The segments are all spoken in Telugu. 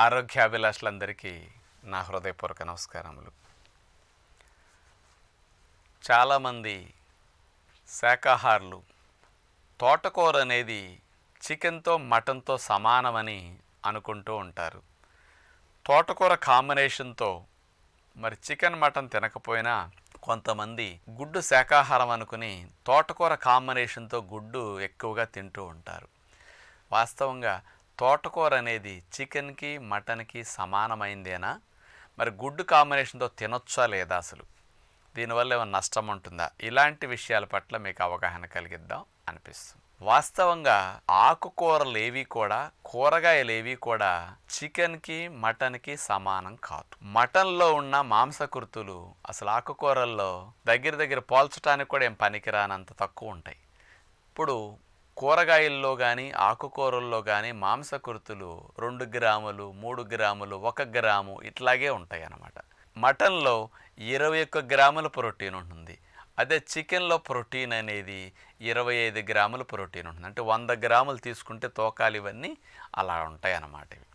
ఆరోగ్యాభిలాషులందరికీ నా హృదయపూర్వక నమస్కారములు చాలామంది శాకాహారులు తోటకూర అనేది చికెన్తో మటన్తో సమానమని అనుకుంటూ ఉంటారు తోటకూర కాంబినేషన్తో మరి చికెన్ మటన్ తినకపోయినా కొంతమంది గుడ్డు శాకాహారం అనుకుని తోటకూర కాంబినేషన్తో గుడ్డు ఎక్కువగా తింటూ ఉంటారు వాస్తవంగా తోటకూర అనేది చికెన్కి మటన్కి సమానమైందేనా మరి గుడ్డు కాంబినేషన్తో తినొచ్చా లేదా అసలు దీనివల్ల ఏమైనా నష్టం ఉంటుందా ఇలాంటి విషయాల పట్ల మీకు అవగాహన కలిగిద్దాం అనిపిస్తుంది వాస్తవంగా ఆకుకూరలు ఏవి కూడా కూరగాయలు ఏవి కూడా చికెన్కి మటన్కి సమానం కాదు మటన్లో ఉన్న మాంసకృతులు అసలు ఆకుకూరల్లో దగ్గర దగ్గర పోల్చడానికి కూడా ఏం పనికిరానంత తక్కువ ఉంటాయి ఇప్పుడు కూరగాయల్లో కానీ ఆకుకూరల్లో కానీ మాంసకృతులు రెండు గ్రాములు మూడు గ్రాములు ఒక గ్రాము ఇట్లాగే ఉంటాయి అన్నమాట మటన్లో ఇరవై ఒక్క గ్రాముల ప్రోటీన్ ఉంటుంది అదే చికెన్లో ప్రోటీన్ అనేది ఇరవై ఐదు గ్రాముల ప్రోటీన్ ఉంటుంది అంటే వంద గ్రాములు తీసుకుంటే తోకాలు ఇవన్నీ అలా ఉంటాయి అన్నమాట ఇవి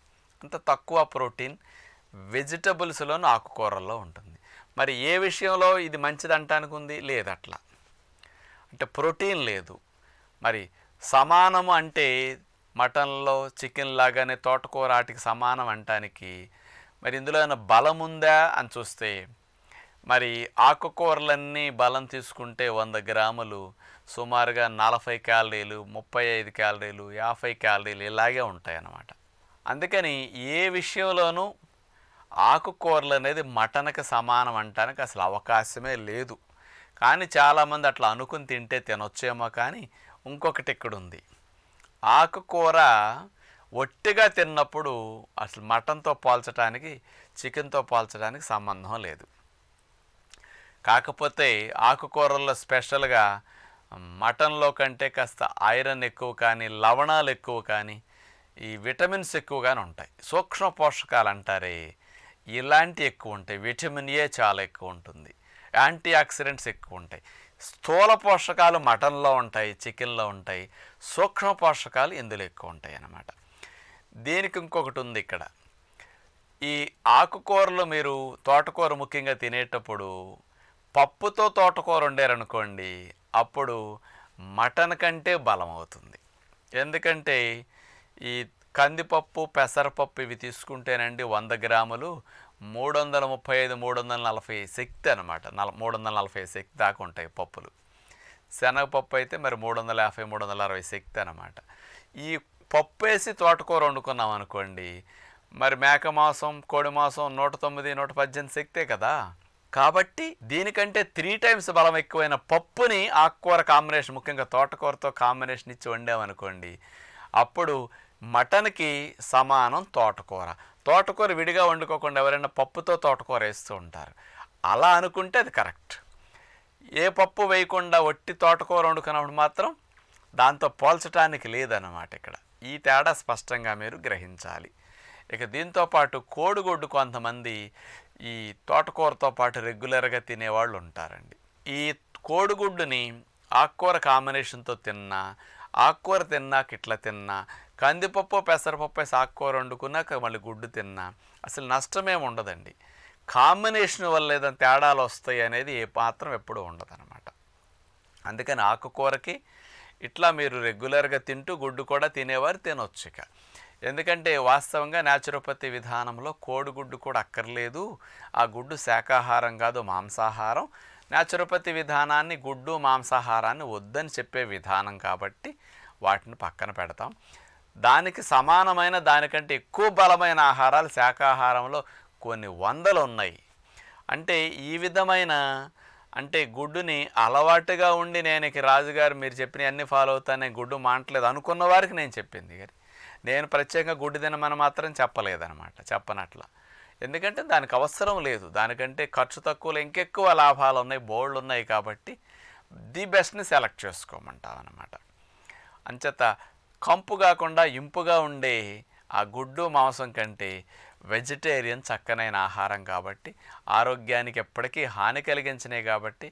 అంత తక్కువ ప్రోటీన్ వెజిటబుల్స్లోనూ ఆకుకూరల్లో ఉంటుంది మరి ఏ విషయంలో ఇది మంచిది అంటానికి ఉంది లేదు అట్లా అంటే ప్రోటీన్ లేదు మరి సమానము అంటే మటన్లో చికెన్ లాగానే తోటకూర ఆటికి సమానం అంటానికి మరి ఇందులో ఏమైనా బలం ఉందా అని చూస్తే మరి ఆకుకూరలన్నీ బలం తీసుకుంటే వంద గ్రాములు సుమారుగా నలభై క్యాలరీలు ముప్పై ఐదు క్యాలరీలు యాభై క్యాలరీలు ఇలాగే ఉంటాయి అన్నమాట అందుకని ఏ విషయంలోనూ ఆకుకూరలు అనేది మటన్కి సమానం అంటానికి అసలు అవకాశమే లేదు కానీ చాలామంది అట్లా అనుకుని తింటే తినొచ్చేమో కానీ ఇంకొకటి ఇక్కడ ఉంది ఆకుకూర ఒట్టిగా తిన్నప్పుడు అసలు మటన్తో పోల్చడానికి చికెన్తో పోల్చడానికి సంబంధం లేదు కాకపోతే ఆకుకూరల్లో స్పెషల్గా మటన్లో కంటే కాస్త ఐరన్ ఎక్కువ కానీ లవణాలు ఎక్కువ కానీ ఈ విటమిన్స్ ఎక్కువగానే ఉంటాయి సూక్ష్మ పోషకాలు అంటారే ఇలాంటివి ఎక్కువ ఉంటాయి విటమిన్ ఏ చాలా ఎక్కువ ఉంటుంది యాంటీ ఆక్సిడెంట్స్ ఎక్కువ ఉంటాయి స్థూల పోషకాలు మటన్లో ఉంటాయి చికెన్లో ఉంటాయి సూక్ష్మ పోషకాలు ఇందులో ఎక్కువ ఉంటాయి అన్నమాట దీనికి ఇంకొకటి ఉంది ఇక్కడ ఈ ఆకుకూరలు మీరు తోటకూర ముఖ్యంగా తినేటప్పుడు పప్పుతో తోటకూర వండారనుకోండి అప్పుడు మటన్ కంటే బలం అవుతుంది ఎందుకంటే ఈ కందిపప్పు పెసరపప్పు ఇవి తీసుకుంటేనండి వంద గ్రాములు మూడు వందల ముప్పై ఐదు మూడు వందల నలభై శక్తి అనమాట నల మూడు వందల నలభై శక్తి దాకా ఉంటాయి పప్పులు శనగపప్పు అయితే మరి మూడు వందల యాభై మూడు వందల అరవై శక్తి అనమాట ఈ పప్పు వేసి తోటకూర వండుకున్నాం అనుకోండి మరి మేక మాసం కోడి మాసం నూట తొమ్మిది నూట పద్దెనిమిది శక్తే కదా కాబట్టి దీనికంటే త్రీ టైమ్స్ బలం ఎక్కువైన పప్పుని ఆకుకూర కాంబినేషన్ ముఖ్యంగా తోటకూరతో కాంబినేషన్ ఇచ్చి వండామనుకోండి అప్పుడు మటన్కి సమానం తోటకూర తోటకూర విడిగా వండుకోకుండా ఎవరైనా పప్పుతో తోటకూర వేస్తూ ఉంటారు అలా అనుకుంటే అది కరెక్ట్ ఏ పప్పు వేయకుండా ఒట్టి తోటకూర వండుకున్నప్పుడు మాత్రం దాంతో పోల్చడానికి లేదన్నమాట ఇక్కడ ఈ తేడా స్పష్టంగా మీరు గ్రహించాలి ఇక దీంతోపాటు కోడిగుడ్డు కొంతమంది ఈ తోటకూరతో పాటు రెగ్యులర్గా తినేవాళ్ళు ఉంటారండి ఈ కోడిగుడ్డుని ఆకుకూర కాంబినేషన్తో తిన్నా ఆకుకూర తిన్నాక ఇట్లా తిన్నా కందిపప్పు పెసరపప్పు వేసి ఆకుకూర వండుకున్నాక మళ్ళీ గుడ్డు తిన్నా అసలు నష్టమేమి ఉండదండి కాంబినేషన్ వల్ల ఏదైనా తేడాలు వస్తాయి అనేది ఏ పాత్రం ఎప్పుడూ ఉండదన్నమాట అందుకని ఆకుకూరకి ఇట్లా మీరు రెగ్యులర్గా తింటూ గుడ్డు కూడా తినేవారు తినొచ్చు ఇక ఎందుకంటే వాస్తవంగా న్యాచురోపతి విధానంలో కోడిగుడ్డు కూడా అక్కర్లేదు ఆ గుడ్డు శాకాహారం కాదు మాంసాహారం న్యాచురోపతి విధానాన్ని గుడ్డు మాంసాహారాన్ని వద్దని చెప్పే విధానం కాబట్టి వాటిని పక్కన పెడతాం దానికి సమానమైన దానికంటే ఎక్కువ బలమైన ఆహారాలు శాకాహారంలో కొన్ని వందలు ఉన్నాయి అంటే ఈ విధమైన అంటే గుడ్డుని అలవాటుగా ఉండి నేను రాజుగారు మీరు చెప్పిన అన్ని ఫాలో అవుతానే గుడ్డు మాట్లేదు అనుకున్న వారికి నేను చెప్పింది కానీ నేను ప్రత్యేకంగా గుడ్డు తినమని మాత్రం చెప్పలేదనమాట చెప్పనట్ల ఎందుకంటే దానికి అవసరం లేదు దానికంటే ఖర్చు తక్కువలో ఇంకెక్కువ లాభాలు ఉన్నాయి బోర్డులు ఉన్నాయి కాబట్టి ది బెస్ట్ని సెలెక్ట్ చేసుకోమంటాం అనమాట అంచేత కంపు కాకుండా ఇంపుగా ఉండే ఆ గుడ్డు మాంసం కంటే వెజిటేరియన్ చక్కనైన ఆహారం కాబట్టి ఆరోగ్యానికి ఎప్పటికీ హాని కలిగించినాయి కాబట్టి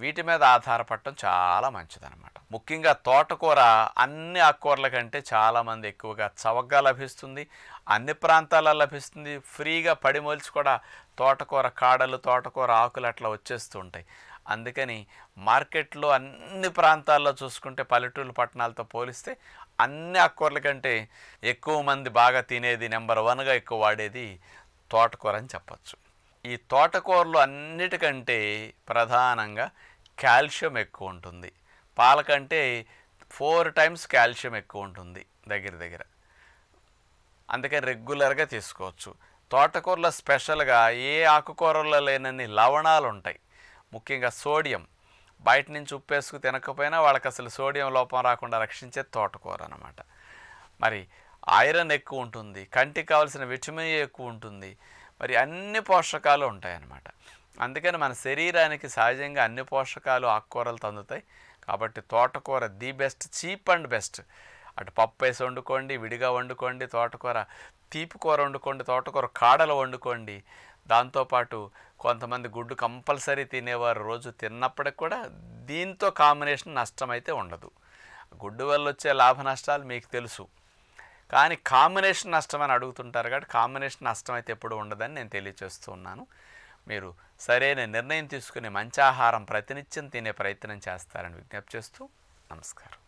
వీటి మీద ఆధారపడటం చాలా మంచిదన్నమాట ముఖ్యంగా తోటకూర అన్ని ఆకుకూరల కంటే చాలామంది ఎక్కువగా చవకగా లభిస్తుంది అన్ని ప్రాంతాల్లో లభిస్తుంది ఫ్రీగా పడిమోల్చి కూడా తోటకూర కాడలు తోటకూర ఆకులు అట్లా వచ్చేస్తూ ఉంటాయి అందుకని మార్కెట్లో అన్ని ప్రాంతాల్లో చూసుకుంటే పల్లెటూరు పట్టణాలతో పోలిస్తే అన్ని ఆకుకూరల కంటే ఎక్కువ మంది బాగా తినేది నెంబర్ వన్గా ఎక్కువ వాడేది తోటకూర అని చెప్పచ్చు ఈ తోటకూరలు అన్నిటికంటే ప్రధానంగా కాల్షియం ఎక్కువ ఉంటుంది పాల కంటే ఫోర్ టైమ్స్ కాల్షియం ఎక్కువ ఉంటుంది దగ్గర దగ్గర అందుకని రెగ్యులర్గా తీసుకోవచ్చు తోటకూరలో స్పెషల్గా ఏ ఆకుకూరలో లేనన్ని లవణాలు ఉంటాయి ముఖ్యంగా సోడియం బయట నుంచి ఉప్పేసుకు తినకపోయినా వాళ్ళకి అసలు సోడియం లోపం రాకుండా రక్షించే తోటకూర అనమాట మరి ఐరన్ ఎక్కువ ఉంటుంది కంటికి కావాల్సిన విటమిన్ ఎక్కువ ఉంటుంది మరి అన్ని పోషకాలు ఉంటాయన్నమాట అందుకని మన శరీరానికి సహజంగా అన్ని పోషకాలు ఆకుకూరలు తందుతాయి కాబట్టి తోటకూర the best cheap and best అటు పప్పు వేసి వండుకోండి విడిగా వండుకోండి తోటకూర తీపి కూర వండుకోండి తోటకూర కాడలు వండుకోండి దాంతోపాటు కొంతమంది గుడ్డు కంపల్సరీ తినేవారు రోజు తిన్నప్పటికి కూడా దీంతో కాంబినేషన్ నష్టం అయితే ఉండదు గుడ్డు వల్ల వచ్చే లాభ నష్టాలు మీకు తెలుసు కానీ కాంబినేషన్ నష్టం అని అడుగుతుంటారు కాబట్టి కాంబినేషన్ నష్టం అయితే ఎప్పుడు ఉండదని నేను తెలియచేస్తూ ఉన్నాను మీరు సరైన నిర్ణయం తీసుకునే మంచి ఆహారం ప్రతినిత్యం తినే ప్రయత్నం చేస్తారని విజ్ఞప్తి చేస్తూ నమస్కారం